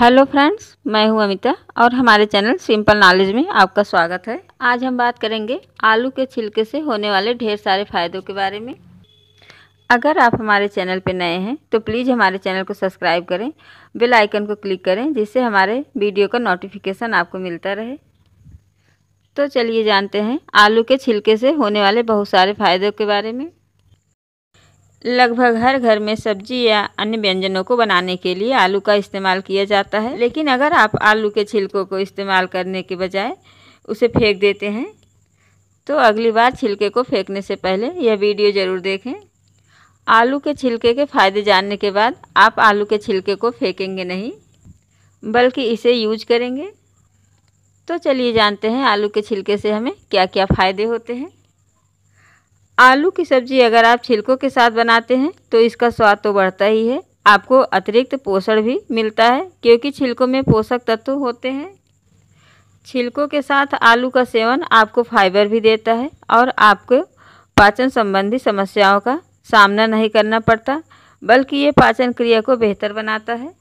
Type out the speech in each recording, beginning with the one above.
hello friends मैं हूं अमिता और हमारे चैनल सिंपल नॉलेज में आपका स्वागत है आज हम बात करेंगे आलू के छिलके से होने वाले ढेर सारे फ़ायदों के बारे में अगर आप हमारे चैनल पर नए हैं तो प्लीज़ हमारे चैनल को सब्सक्राइब करें बेल आइकन को क्लिक करें जिससे हमारे वीडियो का नोटिफिकेशन आपको मिलता रहे तो चलिए जानते हैं आलू के छिलके से होने वाले बहुत सारे फ़ायदों के बारे में लगभग हर घर में सब्जी या अन्य व्यंजनों को बनाने के लिए आलू का इस्तेमाल किया जाता है लेकिन अगर आप आलू के छिलकों को इस्तेमाल करने के बजाय उसे फेंक देते हैं तो अगली बार छिलके को फेंकने से पहले यह वीडियो ज़रूर देखें आलू के छिलके के फ़ायदे जानने के बाद आप आलू के छिलके को फेंकेंगे नहीं बल्कि इसे यूज करेंगे तो चलिए जानते हैं आलू के छिलके से हमें क्या क्या फ़ायदे होते हैं आलू की सब्जी अगर आप छिलकों के साथ बनाते हैं तो इसका स्वाद तो बढ़ता ही है आपको अतिरिक्त पोषण भी मिलता है क्योंकि छिलकों में पोषक तत्व होते हैं छिलकों के साथ आलू का सेवन आपको फाइबर भी देता है और आपको पाचन संबंधी समस्याओं का सामना नहीं करना पड़ता बल्कि ये पाचन क्रिया को बेहतर बनाता है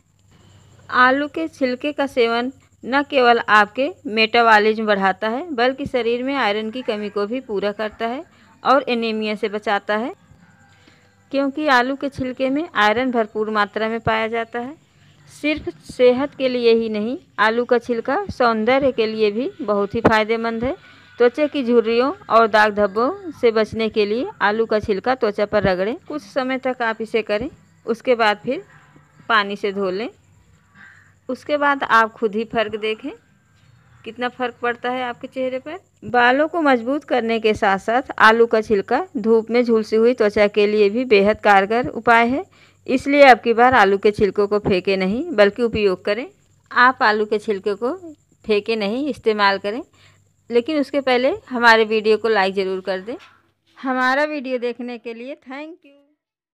आलू के छिलके का सेवन न केवल आपके मेटाबॉलिज्म बढ़ाता है बल्कि शरीर में आयरन की कमी को भी पूरा करता है और एनीमिया से बचाता है क्योंकि आलू के छिलके में आयरन भरपूर मात्रा में पाया जाता है सिर्फ सेहत के लिए ही नहीं आलू का छिलका सौंदर्य के लिए भी बहुत ही फायदेमंद है त्वचा की झुर्रियों और दाग धब्बों से बचने के लिए आलू का छिलका त्वचा पर रगड़ें कुछ समय तक आप इसे करें उसके बाद फिर पानी से धो लें उसके बाद आप खुद ही फर्क देखें कितना फ़र्क पड़ता है आपके चेहरे पर बालों को मजबूत करने के साथ साथ आलू का छिलका धूप में झुलसी हुई त्वचा के लिए भी बेहद कारगर उपाय है इसलिए आपकी बार आलू के छिलकों को फेंके नहीं बल्कि उपयोग करें आप आलू के छिलके को फेंके नहीं इस्तेमाल करें लेकिन उसके पहले हमारे वीडियो को लाइक ज़रूर कर दें हमारा वीडियो देखने के लिए थैंक यू